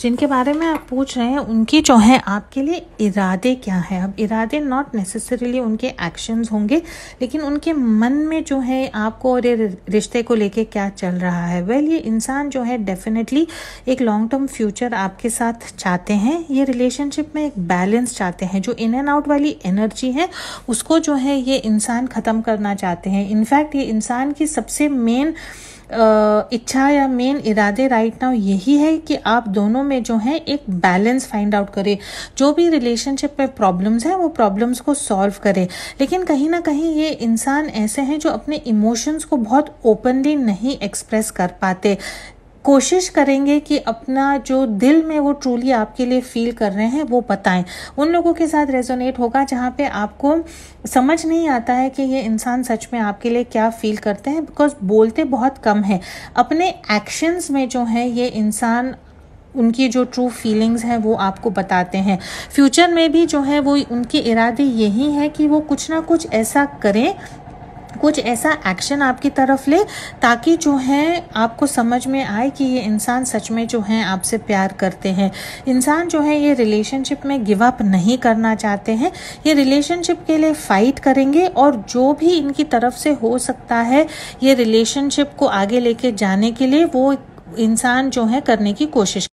जिनके बारे में आप पूछ रहे हैं उनके जो हैं आपके लिए इरादे क्या हैं अब इरादे नॉट नेसेसरीली उनके एक्शंस होंगे लेकिन उनके मन में जो है आपको और ये रिश्ते को लेके क्या चल रहा है वेल well, ये इंसान जो है डेफिनेटली एक लॉन्ग टर्म फ्यूचर आपके साथ चाहते हैं ये रिलेशनशिप में एक बैलेंस चाहते हैं जो इन एंड आउट वाली एनर्जी है उसको जो है ये इंसान ख़त्म करना चाहते हैं इनफैक्ट ये इंसान की सबसे मेन इच्छा या मेन इरादे राइट नाउ यही है कि आप दोनों में जो है एक बैलेंस फाइंड आउट करें जो भी रिलेशनशिप में प्रॉब्लम्स हैं वो प्रॉब्लम्स को सॉल्व करें लेकिन कहीं ना कहीं ये इंसान ऐसे हैं जो अपने इमोशंस को बहुत ओपनली नहीं एक्सप्रेस कर पाते कोशिश करेंगे कि अपना जो दिल में वो ट्रूली आपके लिए फील कर रहे हैं वो बताएं उन लोगों के साथ रेजोनेट होगा जहाँ पे आपको समझ नहीं आता है कि ये इंसान सच में आपके लिए क्या फील करते हैं बिकॉज बोलते बहुत कम हैं अपने एक्शंस में जो है ये इंसान उनकी जो ट्रू फीलिंग्स हैं वो आपको बताते हैं फ्यूचर में भी जो है वो उनके इरादे यही हैं कि वो कुछ ना कुछ ऐसा करें कुछ ऐसा एक्शन आपकी तरफ ले ताकि जो है आपको समझ में आए कि ये इंसान सच में जो है आपसे प्यार करते हैं इंसान जो है ये रिलेशनशिप में गिव अप नहीं करना चाहते हैं ये रिलेशनशिप के लिए फाइट करेंगे और जो भी इनकी तरफ से हो सकता है ये रिलेशनशिप को आगे लेके जाने के लिए वो इंसान जो है करने की कोशिश